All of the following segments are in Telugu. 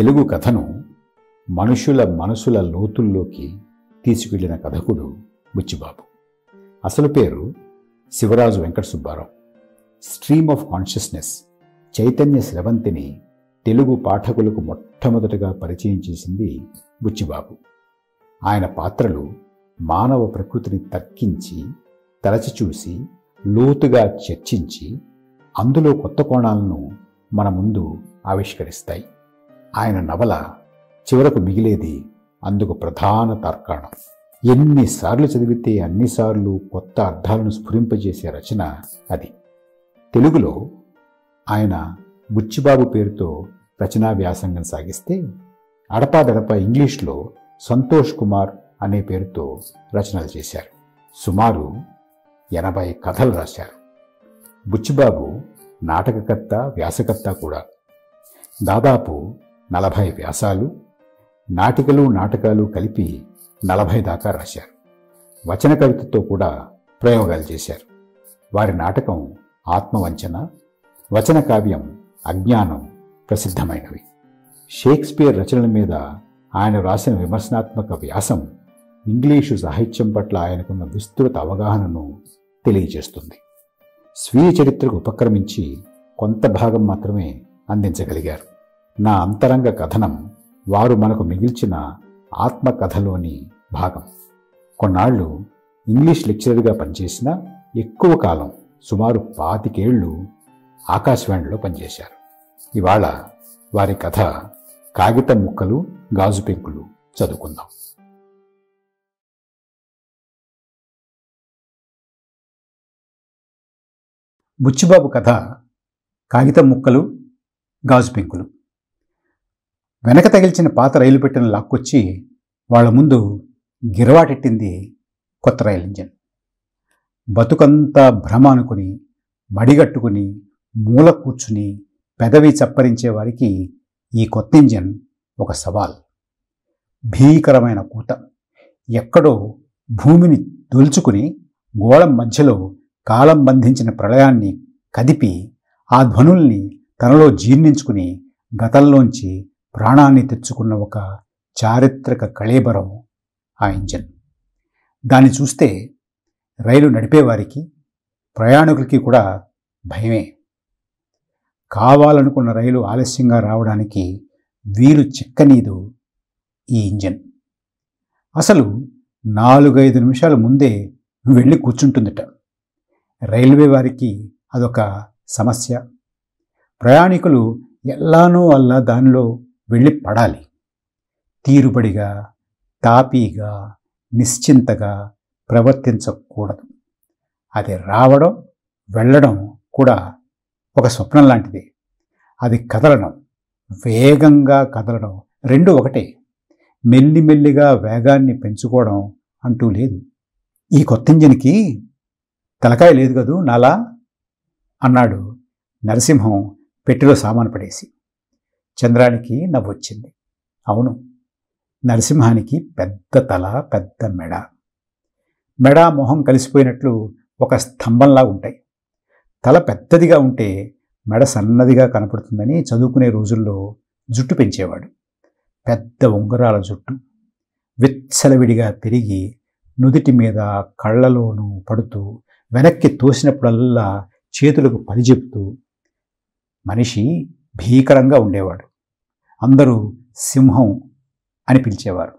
తెలుగు కథను మనుషుల మనసుల లోతుల్లోకి తీసుకెళ్లిన కథకుడు బుచ్చిబాబు అసలు పేరు Sivaraju Venkata Subbarao stream of consciousness చైతన్య స్రవంతిని తెలుగు పాఠకులకు మొట్టమొదటగా పరిచయం చేసింది బుచ్చిబాబు ఆయన పాత్రలు మానవ ప్రకృతిని తర్కించి తలచి చూసి లోతుగా చర్చించి అందులో కొత్త కోణాలను మన ముందు ఆవిష్కరిస్తాయి ఆయన నవల చివరకు మిగిలేది అందుకు ప్రధాన తర్కాణం ఎన్నిసార్లు చదివితే అన్నిసార్లు కొత్త అర్థాలను స్ఫురింపజేసే రచన అది తెలుగులో ఆయన బుచ్చిబాబు పేరుతో రచనా వ్యాసంగం సాగిస్తే అడపాదడప ఇంగ్లీష్లో సంతోష్ కుమార్ అనే పేరుతో రచనలు చేశారు సుమారు ఎనభై కథలు రాశారు బుచ్చిబాబు నాటకకర్త వ్యాసకర్త కూడా దాదాపు నలభై వ్యాసాలు నాటికలు నాటకాలు కలిపి నలభై దాకా రాశారు వచన కవితతో కూడా ప్రయోగాలు చేశారు వారి నాటకం ఆత్మవంచన వచన కావ్యం అజ్ఞానం ప్రసిద్ధమైనవి షేక్స్పియర్ రచనల మీద ఆయన రాసిన విమర్శనాత్మక వ్యాసం ఇంగ్లీషు సాహిత్యం పట్ల ఆయనకున్న విస్తృత అవగాహనను తెలియజేస్తుంది స్వీయ చరిత్రకు ఉపక్రమించి కొంత భాగం మాత్రమే అందించగలిగారు నా అంతరంగ కథనం వారు మనకు మిగిల్చిన ఆత్మకథలోని భాగం కొన్నాళ్ళు ఇంగ్లీష్ లెక్చరర్గా పనిచేసిన ఎక్కువ కాలం సుమారు పాతికేళ్లు ఆకాశవాణిలో పనిచేశారు ఇవాళ వారి కథ కాగితం ముక్కలు గాజు పెంకులు చదువుకుందాం బుచ్చిబాబు కథ కాగితం ముక్కలు గాజు పెంకులు వెనక తగిల్చిన పాత రైలు పెట్టిన లాక్కొచ్చి వాళ్ళ ముందు గిరవాటెట్టింది కొత్త రైలు ఇంజన్ బతుకంతా భ్రమ అనుకుని మడిగట్టుకుని మూల కూర్చుని పెదవి చప్పరించే వారికి ఈ కొత్త ఇంజన్ ఒక సవాల్ భీకరమైన కూత ఎక్కడో భూమిని దొల్చుకుని గోళం మధ్యలో కాలం బంధించిన ప్రళయాన్ని కదిపి ఆ ధ్వనుల్ని తనలో జీర్ణించుకుని గతంలోంచి ప్రాణాన్ని తెచ్చుకున్న ఒక చారిత్రక కళేబరం ఆ ఇంజన్ దాన్ని చూస్తే రైలు నడిపేవారికి ప్రయాణికులకి కూడా భయమే కావాలనుకున్న రైలు ఆలస్యంగా రావడానికి వీలు చిక్కనీదు ఈ ఇంజన్ అసలు నాలుగైదు నిమిషాల ముందే వెళ్ళి కూర్చుంటుందట రైల్వే వారికి అదొక సమస్య ప్రయాణికులు ఎలానో అల్లా దానిలో వెళ్ళి పడాలి తీరుబడిగా తాపీగా నిశ్చింతగా ప్రవర్తించకూడదు అది రావడం వెళ్ళడం కూడా ఒక స్వప్నం లాంటిది అది కదలడం వేగంగా కదలడం రెండు ఒకటే మెల్లిమెల్లిగా వేగాన్ని పెంచుకోవడం అంటూ లేదు ఈ కొత్త ఇంజిన్కి తలకాయ లేదు కదూ నాలా అన్నాడు నరసింహం పెట్టెలో సామాను పడేసి చంద్రానికి నవ్వు వచ్చింది అవును నరసింహానికి పెద్ద తల పెద్ద మెడ మెడ మొహం కలిసిపోయినట్లు ఒక స్తంభంలా ఉంటాయి తల పెద్దదిగా ఉంటే మెడ సన్నదిగా కనపడుతుందని చదువుకునే రోజుల్లో జుట్టు పెంచేవాడు పెద్ద ఉంగరాల జుట్టు విత్సలవిడిగా పెరిగి నుదిటి మీద కళ్ళలోనూ పడుతూ వెనక్కి తోసినప్పుడల్లా చేతులకు పని చెప్తూ మనిషి భీకరంగా ఉండేవాడు అందరూ సింహం అని పిలిచేవారు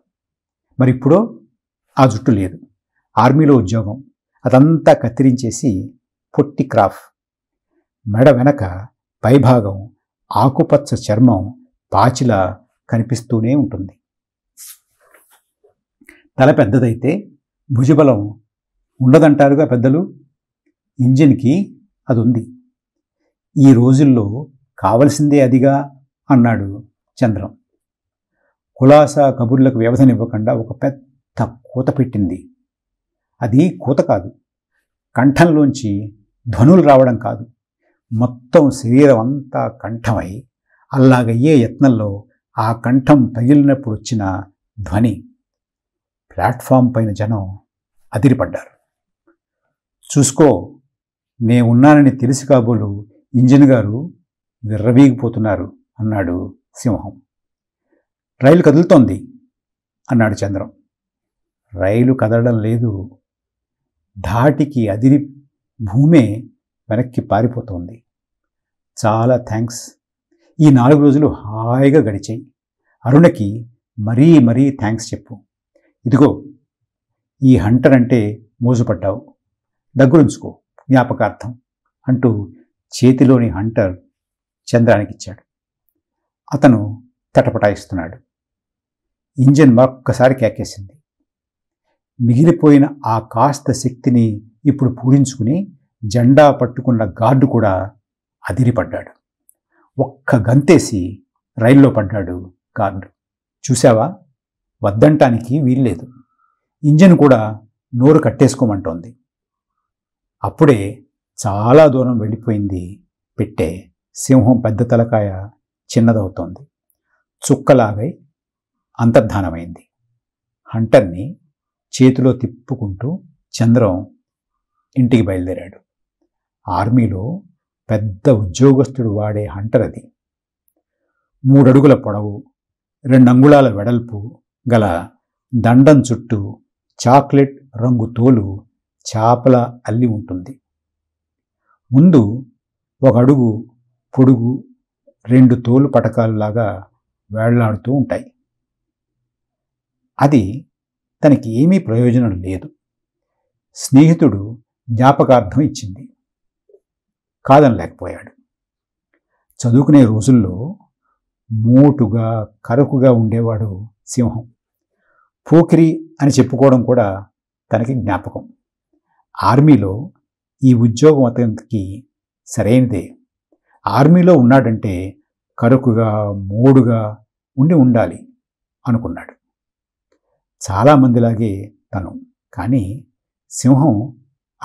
మరి ఇప్పుడు ఆ జుట్టు లేదు ఆర్మీలో ఉద్యోగం అదంతా కత్తిరించేసి పొట్టి క్రాఫ్ మెడ వెనక పైభాగం ఆకుపచ్చ చర్మం పాచిలా కనిపిస్తూనే ఉంటుంది తల పెద్దదైతే భుజబలం ఉండదంటారుగా పెద్దలు ఇంజిన్కి అది ఉంది ఈ రోజుల్లో కావలసిందే అదిగా అన్నాడు చంద్రం కులాసా కబుర్లకు వ్యవధనివ్వకుండా ఒక పెద్ద కూత పెట్టింది అది కూత కాదు కంఠంలోంచి ధ్వనులు రావడం కాదు మొత్తం శరీరం అంతా కంఠమై అల్లాగయ్యే యత్నంలో ఆ కంఠం పగిలినప్పుడు వచ్చిన ధ్వని ప్లాట్ఫామ్ పైన జనం అదిరిపడ్డారు చూసుకో నేనున్నానని తెలిసి కాబోలు ఇంజిన్ గారు విర్రవీగిపోతున్నారు అన్నాడు సింహం రైలు కదులుతోంది అన్నాడు చంద్రం రైలు కదలడం లేదు ధాటికి అదిరి భూమే వెనక్కి పారిపోతోంది చాలా థ్యాంక్స్ ఈ నాలుగు రోజులు హాయిగా గడిచాయి అరుణకి మరీ మరీ థ్యాంక్స్ చెప్పు ఇదిగో ఈ హంటర్ అంటే మోజుపడ్డావు దగ్గరుంచుకో జ్ఞాపకార్థం అంటూ చేతిలోని హంటర్ చంద్రానికి ఇచ్చాడు అతను తటపటాయిస్తున్నాడు ఇంజన్ మరొక్కసారి కేకేసింది మిగిలిపోయిన ఆ కాస్త శక్తిని ఇప్పుడు పూడించుకుని జెండా పట్టుకున్న గార్డు కూడా అదిరిపడ్డాడు ఒక్క గంతేసి రైల్లో పడ్డాడు గార్డు చూశావా వద్దంటానికి వీల్లేదు ఇంజన్ కూడా నోరు కట్టేసుకోమంటోంది అప్పుడే చాలా దూరం వెళ్ళిపోయింది పెట్టే సింహం పెద్ద తలకాయ చిన్నదవుతోంది చుక్కలాగై అంతర్ధానమైంది హంటర్ని చేతిలో తిప్పుకుంటూ చంద్రం ఇంటికి బయలుదేరాడు ఆర్మీలో పెద్ద ఉద్యోగస్తుడు వాడే హంటర్ అది మూడడుగుల పొడవు రెండంగుళాల వెడల్పు గల దండం చుట్టూ చాక్లెట్ రంగు తోలు చేపల అల్లి ఉంటుంది ముందు ఒక అడుగు పొడుగు రెండు తోలు పటకాలులాగా వేళ్లాడుతూ ఉంటాయి అది తనకి ఏమీ ప్రయోజనం లేదు స్నేహితుడు జ్ఞాపకార్థం ఇచ్చింది కాదనలేకపోయాడు చదువుకునే రోజుల్లో మోటుగా కరకుగా ఉండేవాడు సింహం పోకిరి అని చెప్పుకోవడం కూడా తనకి జ్ఞాపకం ఆర్మీలో ఈ ఉద్యోగం అతనికి సరైనదే ఆర్మీలో ఉన్నాడంటే కరుకుగా మూడుగా ఉండి ఉండాలి అనుకున్నాడు చాలామందిలాగే తను కానీ సింహం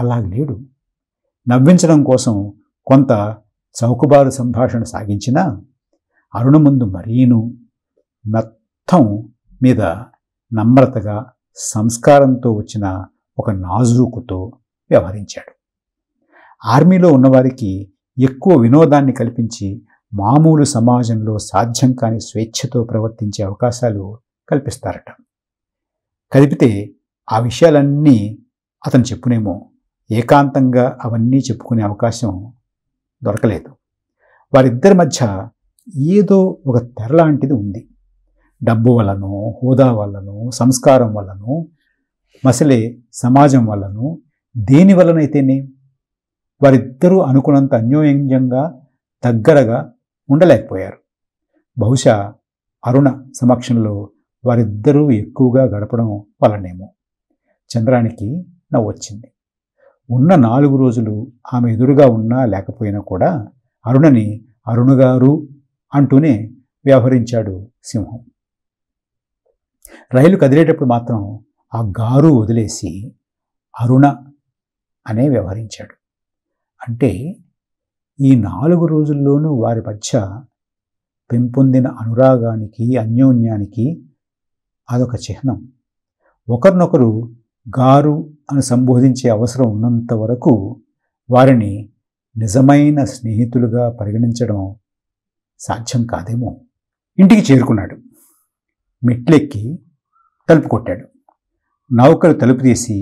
అలా లేడు నవ్వించడం కోసం కొంత చౌకబారు సంభాషణ సాగించినా అరుణ ముందు మరీను మెత్తం మీద నమ్రతగా సంస్కారంతో వచ్చిన ఒక నాజూకుతో వ్యవహరించాడు ఆర్మీలో ఉన్నవారికి ఎక్కువ వినోదాన్ని కల్పించి మామూలు సమాజంలో సాధ్యం కాని స్వేచ్ఛతో ప్రవర్తించే అవకాశాలు కల్పిస్తారట కలిపితే ఆ విషయాలన్నీ అతను చెప్పునేమో ఏకాంతంగా అవన్నీ చెప్పుకునే అవకాశం దొరకలేదు వారిద్దరి మధ్య ఏదో ఒక తెర లాంటిది ఉంది డబ్బు వల్లనో హోదా వల్లనో సంస్కారం వల్లనో మసలే సమాజం వల్లనో దేని వలనైతేనే వారిద్దరూ అనుకున్నంత అన్యోన్యంగా దగ్గరగా ఉండలేకపోయారు బహుశా అరుణ సమక్షంలో వారిద్దరూ ఎక్కువగా గడపడం వలనేమో చంద్రానికి నవ్వొచ్చింది ఉన్న నాలుగు రోజులు ఆమె ఎదురుగా ఉన్నా లేకపోయినా కూడా అరుణని అరుణగారు అంటూనే వ్యవహరించాడు సింహం రైలు కదిలేటప్పుడు మాత్రం ఆ గారు వదిలేసి అరుణ అనే వ్యవహరించాడు అంటే ఈ నాలుగు రోజుల్లోనూ వారి మధ్య పెంపొందిన అనురాగానికి అన్యోన్యానికి అదొక చిహ్నం ఒకరినొకరు గారు అని సంబోధించే అవసరం ఉన్నంత వరకు వారిని నిజమైన స్నేహితులుగా పరిగణించడం సాధ్యం కాదేమో ఇంటికి చేరుకున్నాడు మెట్లెక్కి తలుపు కొట్టాడు నౌకలు తలుపు తీసి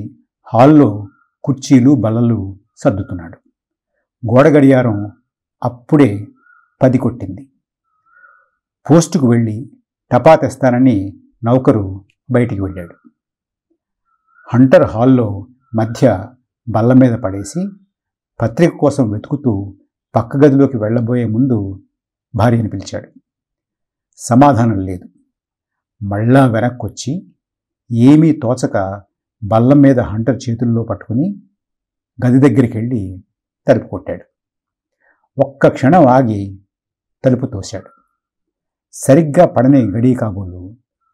హాల్లో కుర్చీలు బలలు సర్దుతున్నాడు గోడ గడియారం అప్పుడే పది కొట్టింది పోస్టుకు వెళ్ళి టపా తెస్తానని నౌకరు బయటికి వెళ్ళాడు హంటర్ హాల్లో మధ్య బల్ల మీద పడేసి పత్రిక కోసం వెతుకుతూ పక్క గదిలోకి వెళ్ళబోయే ముందు భార్యను పిలిచాడు సమాధానం లేదు మళ్ళా వెనక్కొచ్చి ఏమీ తోచక బల్లం మీద హంటర్ చేతుల్లో పట్టుకుని గది దగ్గరికి వెళ్ళి తలుపు కొట్టాడు ఒక్క క్షణం ఆగి తలుపు తోశాడు సరిగ్గా పడని గడి కాబోలు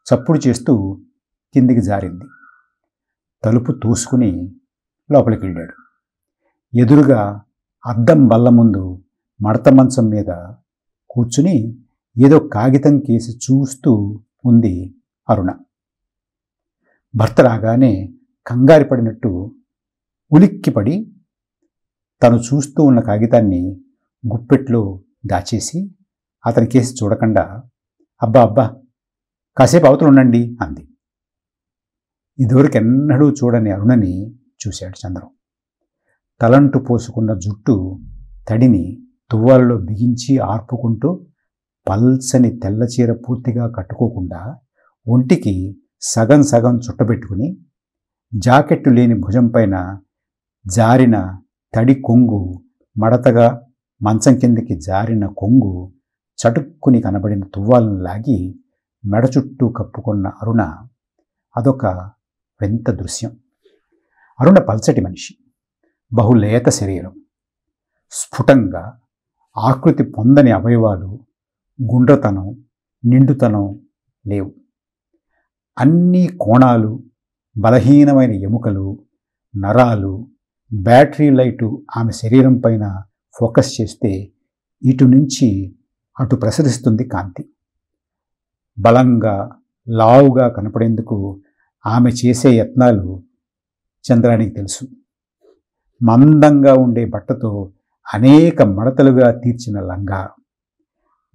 చప్పుడు చేస్తూ కిందికి జారింది తలుపు తోసుకుని లోపలికి వెళ్ళాడు ఎదురుగా అద్దం బల్ల ముందు మడత మంచం మీద కూర్చుని ఏదో కాగితం కేసి చూస్తూ ఉంది అరుణ భర్త రాగానే కంగారు పడినట్టు ఉలిక్కిపడి తను చూస్తూ ఉన్న కాగితాన్ని గుప్పెట్లో దాచేసి అతని కేసి చూడకుండా అబ్బా అబ్బా కాసేపు అవతలు ఉండండి అంది ఇదివరకెన్నడూ చూడని అరుణని చూశాడు చంద్రం తలంటు పోసుకున్న జుట్టు తడిని తువ్వాలలో బిగించి ఆర్పుకుంటూ పల్సని తెల్లచీర పూర్తిగా కట్టుకోకుండా ఒంటికి సగం సగం చుట్టబెట్టుకుని జాకెట్టు లేని భుజం పైన జారిన తడి కొంగు మడతగా మంచం కిందకి జారిన కొంగు చటుక్కుని కనబడిన తువ్వాలను లాగి మెడ చుట్టూ కప్పుకున్న అరుణ అదొక వింత దృశ్యం అరుణ పల్చటి మనిషి బహులేత శరీరం స్ఫుటంగా ఆకృతి పొందని అవయవాలు గుండ్రతనం నిండుతనం లేవు అన్ని కోణాలు బలహీనమైన ఎముకలు నరాలు బ్యాటరీ లైటు ఆమె శరీరం పైన ఫోకస్ చేస్తే ఇటు నుంచి అటు ప్రసరిస్తుంది కాంతి బలంగా లావుగా కనపడేందుకు ఆమె చేసే యత్నాలు చంద్రానికి తెలుసు మందంగా ఉండే బట్టతో అనేక మడతలుగా తీర్చిన లంగా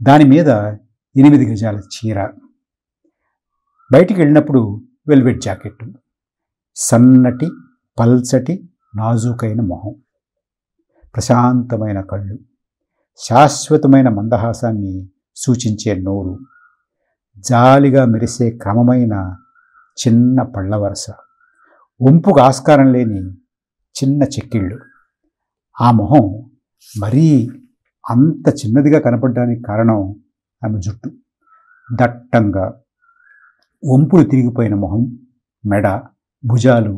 దాని మీద ఎనిమిది గజాల చీర బయటికి వెళ్ళినప్పుడు వెల్వెట్ జాకెట్ సన్నటి పల్చటి నాజూకైన మొహం ప్రశాంతమైన కళ్ళు శాశ్వతమైన మందహాసాన్ని సూచించే నోరు జాలిగా మెరిసే క్రమమైన చిన్న పళ్ళవరస ఒంపుకు ఆస్కారం లేని చిన్న చెక్కిళ్ళు ఆ మొహం మరీ అంత చిన్నదిగా కనపడడానికి కారణం ఆమె జుట్టు దట్టంగా ఒంపులు తిరిగిపోయిన మొహం మెడ భుజాలు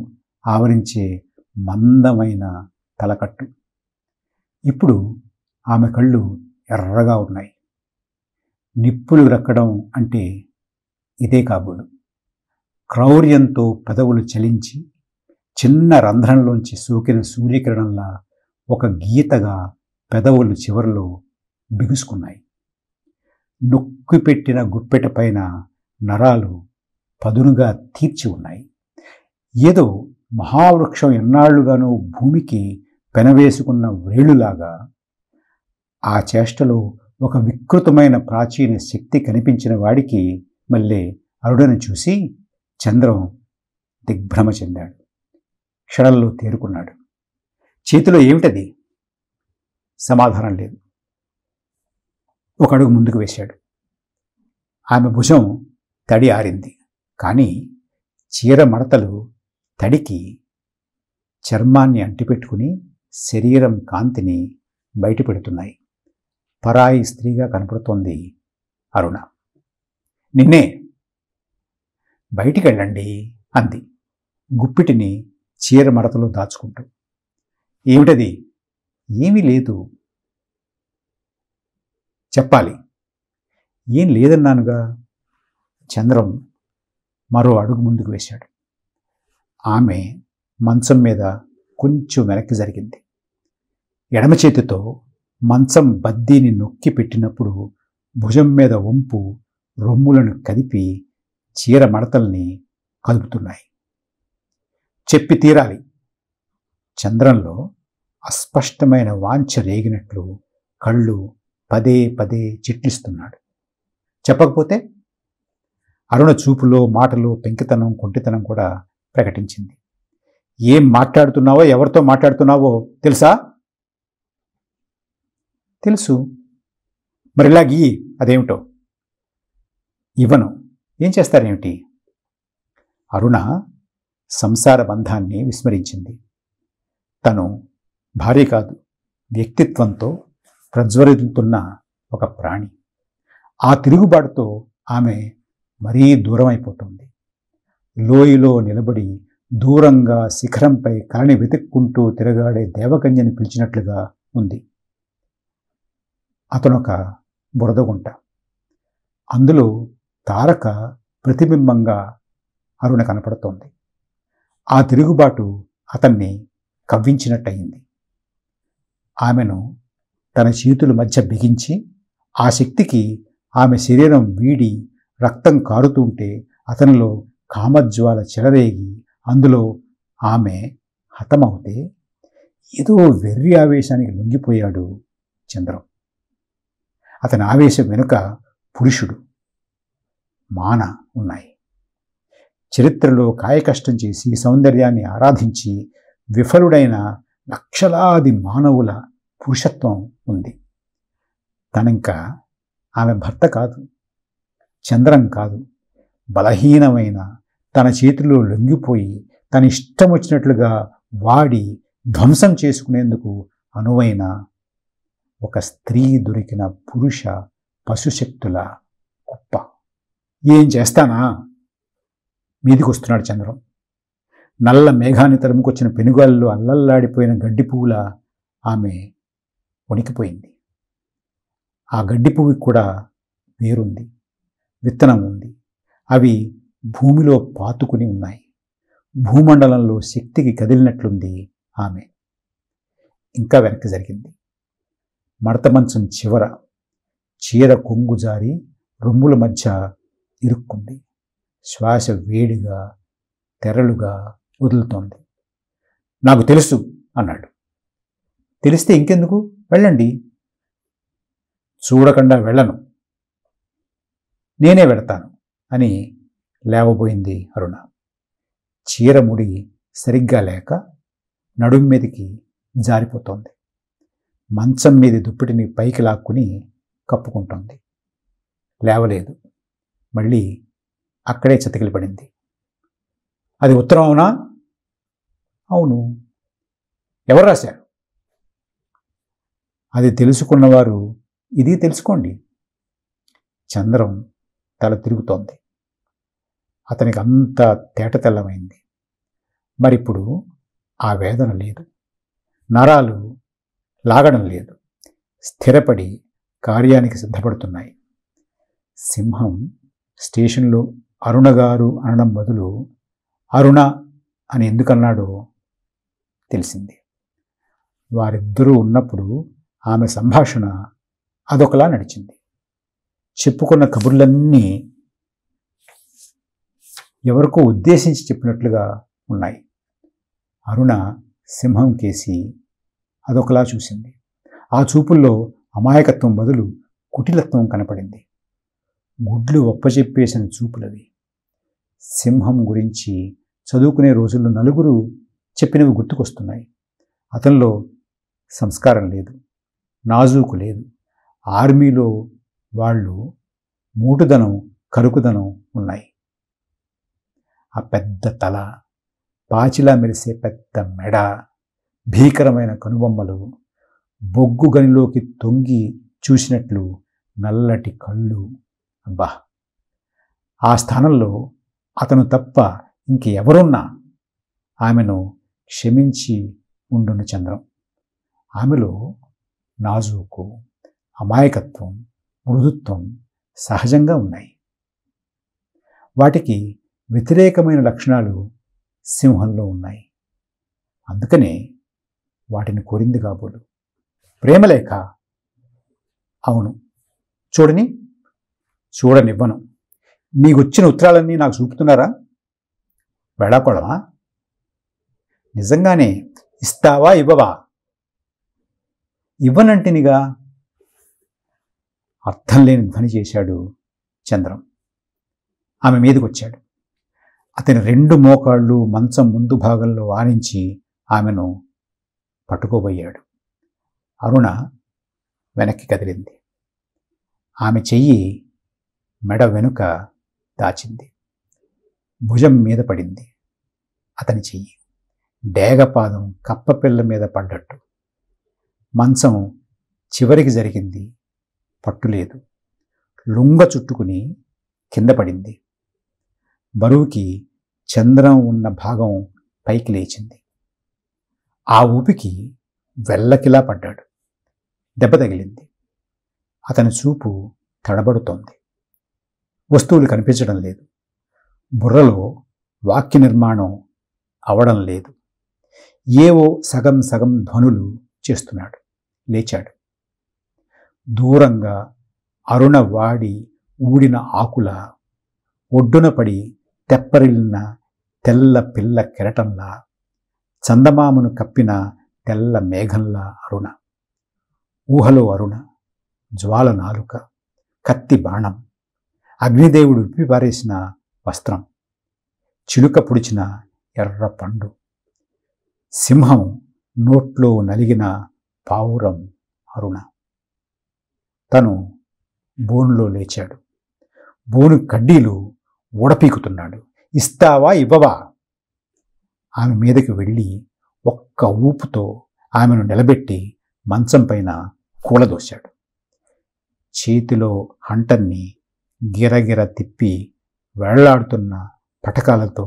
ఆవరించే మందమైన తలకట్టు ఇప్పుడు ఆమె కళ్ళు ఎర్రగా ఉన్నాయి నిప్పులు రక్కడం అంటే ఇదే కాబోలు క్రౌర్యంతో పెదవులు చలించి చిన్న రంధ్రంలోంచి సోకిన సూర్యకిరణంలా ఒక గీతగా పెదవులు చివరిలో బిగుసుకున్నాయి పెట్టిన గుప్పెట పైన నరాలు పదునుగా తీర్చి ఉన్నాయి ఏదో మహావృక్షం ఎన్నాళ్లుగానో భూమికి పెనవేసుకున్న వ్రేళులాగా ఆ చేష్టలో ఒక వికృతమైన ప్రాచీన శక్తి కనిపించిన వాడికి మళ్ళీ అరుడను చూసి చంద్రం దిగ్భ్రమ చెందాడు క్షణంలో తేరుకున్నాడు చేతిలో ఏమిటది సమాధానం లేదు ఒక అడుగు ముందుకు వేశాడు ఆమె భుజం తడి ఆరింది కానీ చీర మడతలు తడికి చర్మాన్ని అంటిపెట్టుకుని శరీరం కాంతిని బయటపెడుతున్నాయి పరాయి స్త్రీగా కనపడుతోంది అరుణ నిన్నే బయటికి వెళ్ళండి అంది గుప్పిటిని చీర మడతలో దాచుకుంటూ ఏమిటది ఏమీ లేదు చెప్పాలి ఏం లేదన్నానుగా చంద్రం మరో అడుగు ముందుకు వేశాడు ఆమె మంచం మీద కొంచెం వెనక్కి జరిగింది ఎడమ చేతితో మంచం బద్దీని నొక్కి పెట్టినప్పుడు భుజం మీద వంపు రొమ్ములను కదిపి చీర మడతల్ని కదుపుతున్నాయి చెప్పి తీరాలి చంద్రంలో అస్పష్టమైన వాంఛ రేగినట్లు కళ్ళు పదే పదే చిట్లిస్తున్నాడు చెప్పకపోతే అరుణ చూపులో మాటలో పెంకితనం కొంటితనం కూడా ప్రకటించింది ఏం మాట్లాడుతున్నావో ఎవరితో మాట్లాడుతున్నావో తెలుసా తెలుసు మరిలా గీ అదేమిటో ఇవ్వను ఏం చేస్తారేమిటి అరుణ సంసార బంధాన్ని విస్మరించింది తను భార్య కాదు వ్యక్తిత్వంతో ప్రజ్వరితున్న ఒక ప్రాణి ఆ తిరుగుబాటుతో ఆమె మరీ దూరం అయిపోతుంది లోయలో నిలబడి దూరంగా శిఖరంపై కరణి వెతుక్కుంటూ తిరగాడే దేవకన్యని పిలిచినట్లుగా ఉంది అతనొక బురదగుంట అందులో తారక ప్రతిబింబంగా అరుణ కనపడుతోంది ఆ తిరుగుబాటు అతన్ని కవ్వించినట్టయింది ఆమెను తన చేతుల మధ్య బిగించి ఆ శక్తికి ఆమె శరీరం వీడి రక్తం కారుతుంటే అతనిలో కామజ్వాల చెలరేగి అందులో ఆమె హతమవుతే ఏదో వెర్రి ఆవేశానికి లొంగిపోయాడు చంద్రం అతని ఆవేశం వెనుక పురుషుడు మాన ఉన్నాయి చరిత్రలో కాయకష్టం చేసి సౌందర్యాన్ని ఆరాధించి విఫలుడైన లక్షలాది మానవుల పురుషత్వం ఉంది తనంక ఆమె భర్త కాదు చంద్రం కాదు బలహీనమైన తన చేతిలో లొంగిపోయి తన ఇష్టం వచ్చినట్లుగా వాడి ధ్వంసం చేసుకునేందుకు అనువైన ఒక స్త్రీ దొరికిన పురుష పశుశక్తుల కుప్ప ఏం చేస్తానా మీదికి వస్తున్నాడు చంద్రం నల్ల మేఘాన్ని తరుముకొచ్చిన పెనుగాల్లో అల్లల్లాడిపోయిన గడ్డి పువ్వుల ఆమె వణికిపోయింది ఆ గడ్డి పువ్వుకి కూడా వేరుంది విత్తనం ఉంది అవి భూమిలో పాతుకుని ఉన్నాయి భూమండలంలో శక్తికి కదిలినట్లుంది ఆమె ఇంకా వెనక్కి జరిగింది మడత మంచం చివర చీర కొంగు జారి రొమ్ముల మధ్య ఇరుక్కుంది శ్వాస వేడిగా తెరలుగా వదులుతోంది నాకు తెలుసు అన్నాడు తెలిస్తే ఇంకెందుకు వెళ్ళండి చూడకుండా వెళ్ళను నేనే వెడతాను అని లేవబోయింది అరుణ చీర ముడి సరిగ్గా లేక నడుం మీదకి జారిపోతోంది మంచం మీద దుప్పటిని పైకి లాక్కుని కప్పుకుంటోంది లేవలేదు మళ్ళీ అక్కడే చతికిలి పడింది అది ఉత్తరం అవునా అవును ఎవరు రాశారు అది తెలుసుకున్నవారు ఇది తెలుసుకోండి చంద్రం తల తిరుగుతోంది అతనికి అంత తేటతెల్లమైంది మరిప్పుడు ఆ వేదన లేదు నరాలు లాగడం లేదు స్థిరపడి కార్యానికి సిద్ధపడుతున్నాయి సింహం స్టేషన్లో అరుణగారు అనడం బదులు అరుణ అని ఎందుకన్నాడో తెలిసింది వారిద్దరూ ఉన్నప్పుడు ఆమె సంభాషణ అదొకలా నడిచింది చెప్పుకున్న కబుర్లన్నీ ఎవరికో ఉద్దేశించి చెప్పినట్లుగా ఉన్నాయి అరుణ సింహం కేసి అదొకలా చూసింది ఆ చూపుల్లో అమాయకత్వం బదులు కుటిలత్వం కనపడింది గుడ్లు ఒప్పచెప్పేసిన చూపులవి సింహం గురించి చదువుకునే రోజుల్లో నలుగురు చెప్పినవి గుర్తుకొస్తున్నాయి అతనిలో సంస్కారం లేదు నాజూకు లేదు ఆర్మీలో వాళ్ళు మూటుదనం కరుకుదనం ఉన్నాయి ఆ పెద్ద తల పాచిలా మెరిసే పెద్ద మెడ భీకరమైన కనుబొమ్మలు బొగ్గు గనిలోకి తొంగి చూసినట్లు నల్లటి కళ్ళు అబ్బా ఆ స్థానంలో అతను తప్ప ఇంకెవరున్నా ఆమెను క్షమించి ఉండును చంద్రం ఆమెలో నాజూకు అమాయకత్వం మృదుత్వం సహజంగా ఉన్నాయి వాటికి వ్యతిరేకమైన లక్షణాలు సింహంలో ఉన్నాయి అందుకనే వాటిని కోరింది కాబోలు ప్రేమలేఖ అవును చూడని చూడనివ్వను నీకు వచ్చిన ఉత్తరాలన్నీ నాకు చూపుతున్నారా వెళ్ళకూడవా నిజంగానే ఇస్తావా ఇవ్వవా ఇవ్వనంటినిగా అర్థం లేని ధ్వని చేశాడు చంద్రం ఆమె మీదకొచ్చాడు అతని రెండు మోకాళ్ళు మంచం ముందు భాగంలో ఆనించి ఆమెను పట్టుకోబోయాడు అరుణ వెనక్కి కదిలింది ఆమె చెయ్యి మెడ వెనుక దాచింది భుజం మీద పడింది అతని చెయ్యి డేగపాదం కప్పపిల్ల మీద పడ్డట్టు మంచం చివరికి జరిగింది పట్టులేదు లుంగ చుట్టుకుని కింద పడింది బరువుకి చంద్రం ఉన్న భాగం పైకి లేచింది ఆ ఊపికి వెళ్ళకిలా పడ్డాడు దెబ్బ తగిలింది అతని చూపు తడబడుతోంది వస్తువులు కనిపించడం లేదు బుర్రలో వాక్య నిర్మాణం అవడం లేదు ఏవో సగం సగం ధ్వనులు చేస్తున్నాడు లేచాడు దూరంగా అరుణ వాడి ఊడిన ఆకుల ఒడ్డున పడి తెప్పరిల్లిన తెల్ల పిల్ల కెరటంలా చందమామను కప్పిన తెల్ల మేఘంలా అరుణ ఊహలో అరుణ జ్వాల నాలుక కత్తి బాణం అగ్నిదేవుడు విప్పిపారేసిన వస్త్రం చిలుక పొడిచిన ఎర్ర పండు సింహం నోట్లో నలిగిన పావురం అరుణ తను బోనులో లేచాడు బోను కడ్డీలు ఊడపీకుతున్నాడు ఇస్తావా ఇవ్వవా ఆమె మీదకి వెళ్ళి ఒక్క ఊపుతో ఆమెను నిలబెట్టి మంచం పైన కూలదోశాడు చేతిలో హంటర్ని గిరగిర తిప్పి వెళ్లాడుతున్న పటకాలతో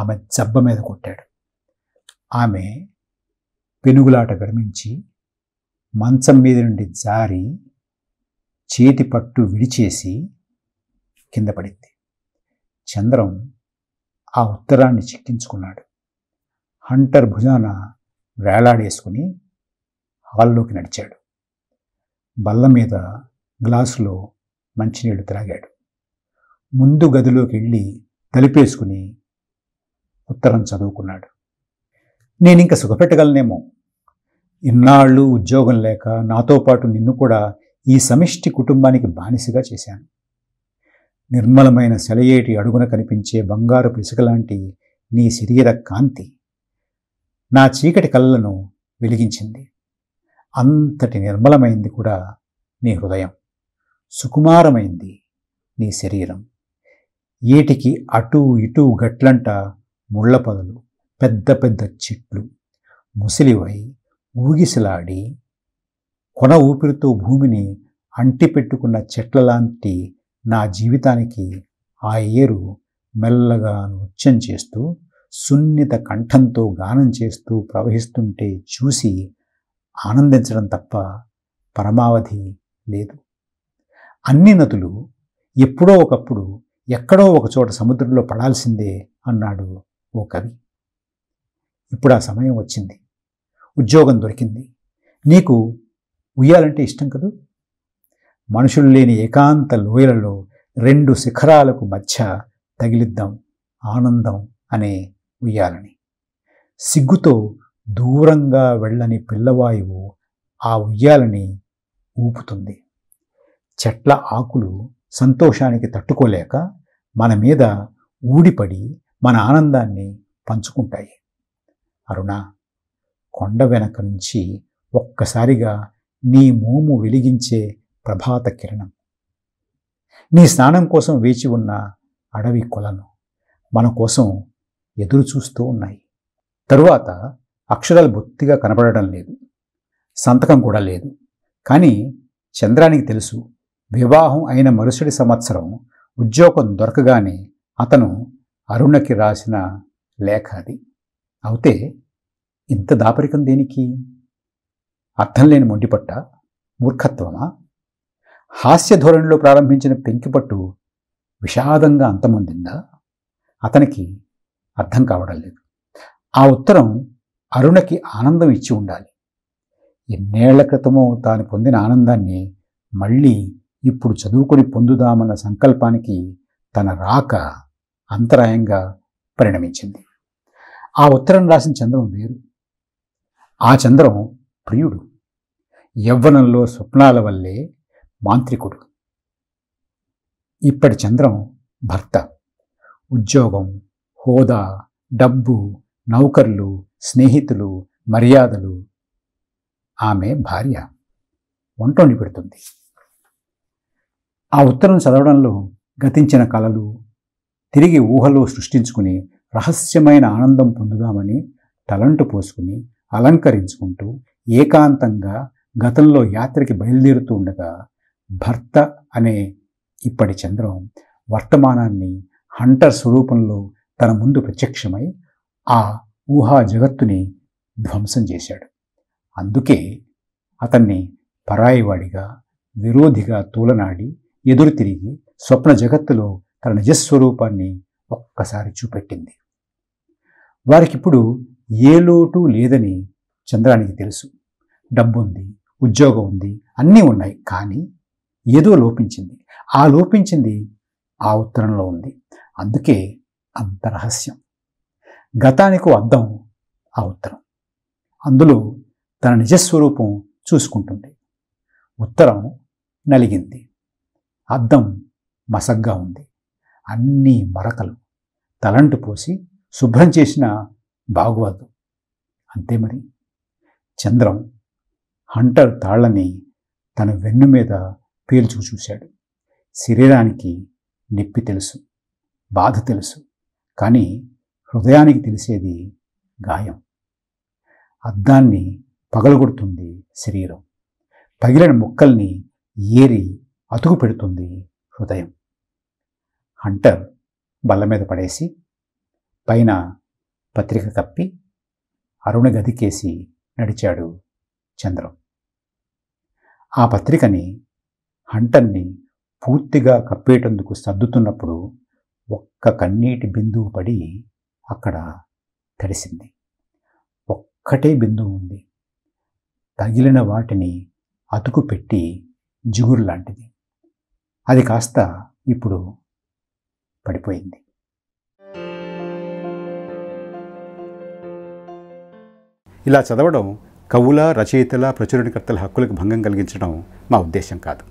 ఆమె జబ్బ మీద కొట్టాడు ఆమె పెనుగులాట విరమించి మంచం మీద నుండి జారి చేతి పట్టు విడిచేసి కింద పడింది చంద్రం ఆ ఉత్తరాన్ని చిక్కించుకున్నాడు హంటర్ భుజాన వేలాడేసుకుని హాల్లోకి నడిచాడు బల్ల మీద గ్లాసులో మంచినీళ్లు త్రాగాడు ముందు గదిలోకి వెళ్ళి తలిపేసుకుని ఉత్తరం చదువుకున్నాడు నేను ఇంకా సుఖపెట్టగలనేమో ఇన్నాళ్ళు ఉద్యోగం లేక నాతో పాటు నిన్ను కూడా ఈ సమిష్టి కుటుంబానికి బానిసగా చేశాను నిర్మలమైన సెలయేటి అడుగున కనిపించే బంగారు పిసుక లాంటి నీ శరీర కాంతి నా చీకటి కళ్ళను వెలిగించింది అంతటి నిర్మలమైంది కూడా నీ హృదయం సుకుమారమైంది నీ శరీరం ఏటికి అటు ఇటు గట్లంట ముళ్ళ పెద్ద పెద్ద చెట్లు ముసిలివై ఊగిసలాడి కొన ఊపిరితో భూమిని అంటిపెట్టుకున్న చెట్ల లాంటి నా జీవితానికి ఆ ఏరు మెల్లగా నృత్యం చేస్తూ సున్నిత కంఠంతో గానం చేస్తూ ప్రవహిస్తుంటే చూసి ఆనందించడం తప్ప పరమావధి లేదు అన్ని నదులు ఎప్పుడో ఒకప్పుడు ఎక్కడో ఒకచోట సముద్రంలో పడాల్సిందే అన్నాడు ఓ కవి ఇప్పుడు ఆ సమయం వచ్చింది ఉద్యోగం దొరికింది నీకు ఉయ్యాలంటే ఇష్టం కదూ మనుషులు లేని ఏకాంత లోయలలో రెండు శిఖరాలకు మధ్య తగిలిద్దాం ఆనందం అనే ఉయ్యాలని సిగ్గుతో దూరంగా వెళ్ళని పిల్లవాయువు ఆ ఉయ్యాలని ఊపుతుంది చెట్ల ఆకులు సంతోషానికి తట్టుకోలేక మన మీద ఊడిపడి మన ఆనందాన్ని పంచుకుంటాయి అరుణ కొండ వెనక నుంచి ఒక్కసారిగా నీ మోము వెలిగించే ప్రభాత కిరణం నీ స్నానం కోసం వేచి ఉన్న అడవి కొలను మన కోసం ఎదురు చూస్తూ ఉన్నాయి తరువాత అక్షరాలు బొత్తిగా కనపడడం లేదు సంతకం కూడా లేదు కానీ చంద్రానికి తెలుసు వివాహం అయిన మరుసటి సంవత్సరం ఉద్యోగం దొరకగానే అతను అరుణకి రాసిన లేఖ అది అవుతే ఇంత దాపరికం దేనికి అర్థం లేని మొండిపట్ట మూర్ఖత్వమా హాస్య ధోరణిలో ప్రారంభించిన పెంకిపట్టు విషాదంగా అంతమొందిందా అతనికి అర్థం కావడం లేదు ఆ ఉత్తరం అరుణకి ఆనందం ఇచ్చి ఉండాలి ఎన్నేళ్ల క్రితమో తాను పొందిన ఆనందాన్ని మళ్ళీ ఇప్పుడు చదువుకొని పొందుదామన్న సంకల్పానికి తన రాక అంతరాయంగా పరిణమించింది ఆ ఉత్తరం రాసిన చంద్రం వేరు ఆ చంద్రం ప్రియుడు యవ్వనంలో స్వప్నాల వల్లే మాంత్రికుడు ఇప్పటి చంద్రం భర్త ఉద్యోగం హోదా డబ్బు నౌకర్లు స్నేహితులు మర్యాదలు ఆమె భార్య వంటోని పెడుతుంది ఆ ఉత్తరం చదవడంలో గతించిన కళలు తిరిగి ఊహలో సృష్టించుకుని రహస్యమైన ఆనందం పొందుదామని తలంటు పోసుకుని అలంకరించుకుంటూ ఏకాంతంగా గతంలో యాత్రకి బయలుదేరుతూ ఉండగా భర్త అనే ఇప్పటి చంద్రం వర్తమానాన్ని హంటర్ స్వరూపంలో తన ముందు ప్రత్యక్షమై ఆ ఊహా జగత్తుని ధ్వంసం చేశాడు అందుకే అతన్ని పరాయివాడిగా విరోధిగా తూలనాడి ఎదురు తిరిగి స్వప్న జగత్తులో తన నిజస్వరూపాన్ని ఒక్కసారి చూపెట్టింది వారికిప్పుడు ఏ లోటు లేదని చంద్రానికి తెలుసు డబ్బుంది ఉద్యోగం ఉంది అన్నీ ఉన్నాయి కానీ ఏదో లోపించింది ఆ లోపించింది ఆ ఉత్తరంలో ఉంది అందుకే అంత రహస్యం గతానికి అర్థం ఆ ఉత్తరం అందులో తన నిజస్వరూపం చూసుకుంటుంది ఉత్తరం నలిగింది అద్దం మసగ్గా ఉంది అన్నీ మరకలు తలంటు పోసి శుభ్రం చేసిన బాగువద్దు అంతే మరి చంద్రం హంటర్ తాళ్ళని తన వెన్ను మీద పేరు చూశాడు శరీరానికి నొప్పి తెలుసు బాధ తెలుసు కానీ హృదయానికి తెలిసేది గాయం అద్దాన్ని పగలగొడుతుంది శరీరం పగిలిన ముక్కల్ని ఏరి అతుకు పెడుతుంది హృదయం హంటర్ బల్ల మీద పడేసి పైన పత్రిక కప్పి అరుణ గదికేసి నడిచాడు చంద్రం ఆ పత్రికని అంటల్ని పూర్తిగా కప్పేటందుకు సర్దుతున్నప్పుడు ఒక్క కన్నీటి బిందువు పడి అక్కడ తడిసింది ఒక్కటే బిందువు ఉంది తగిలిన వాటిని అతుకు పెట్టి జిగురు లాంటిది అది కాస్త ఇప్పుడు పడిపోయింది ఇలా చదవడం కవుల రచయితల ప్రచురణకర్తల హక్కులకు భంగం కలిగించడం మా ఉద్దేశం కాదు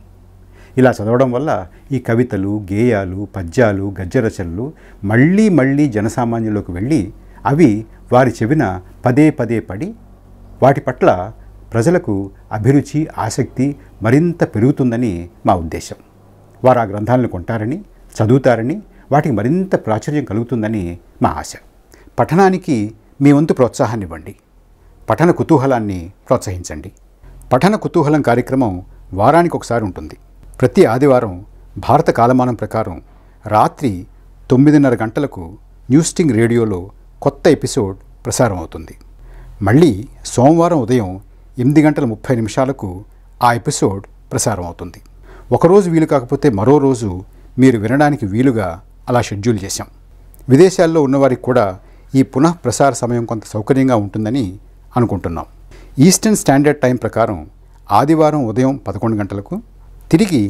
ఇలా చదవడం వల్ల ఈ కవితలు గేయాలు పద్యాలు గద్యరచనలు మళ్ళీ మళ్ళీ జనసామాన్యంలోకి వెళ్ళి అవి వారి చెవిన పదే పదే పడి వాటి పట్ల ప్రజలకు అభిరుచి ఆసక్తి మరింత పెరుగుతుందని మా ఉద్దేశం వారు ఆ గ్రంథాలను కొంటారని చదువుతారని వాటికి మరింత ప్రాచుర్యం కలుగుతుందని మా ఆశ పఠనానికి మీ వంతు ప్రోత్సాహాన్ని ఇవ్వండి పఠన కుతూహలాన్ని ప్రోత్సహించండి పఠన కుతూహలం కార్యక్రమం వారానికి ఒకసారి ఉంటుంది ప్రతి ఆదివారం భారత కాలమానం ప్రకారం రాత్రి తొమ్మిదిన్నర గంటలకు న్యూస్టింగ్ రేడియోలో కొత్త ఎపిసోడ్ ప్రసారం అవుతుంది మళ్ళీ సోమవారం ఉదయం ఎనిమిది గంటల ముప్పై నిమిషాలకు ఆ ఎపిసోడ్ ప్రసారం అవుతుంది ఒకరోజు వీలు కాకపోతే మరో రోజు మీరు వినడానికి వీలుగా అలా షెడ్యూల్ చేశాం విదేశాల్లో ఉన్నవారికి కూడా ఈ పునః ప్రసార సమయం కొంత సౌకర్యంగా ఉంటుందని అనుకుంటున్నాం ఈస్టర్న్ స్టాండర్డ్ టైం ప్రకారం ఆదివారం ఉదయం పదకొండు గంటలకు తిరిగి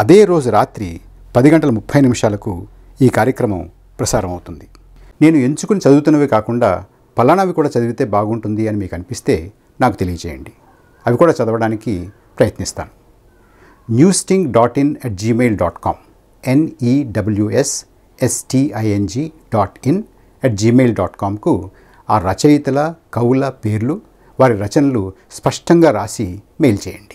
అదే రోజు రాత్రి పది గంటల ముప్పై నిమిషాలకు ఈ కార్యక్రమం ప్రసారం అవుతుంది నేను ఎంచుకుని చదువుతున్నవి కాకుండా పలానావి కూడా చదివితే బాగుంటుంది అని మీకు అనిపిస్తే నాకు తెలియజేయండి అవి కూడా చదవడానికి ప్రయత్నిస్తాను newssting dot in at gmail dot com N E W S S T I N G dot in at gmail dot కామ్కు ఆ రచయితల కవుల పేర్లు వారి రచనలు స్పష్టంగా రాసి మెయిల్ చేయండి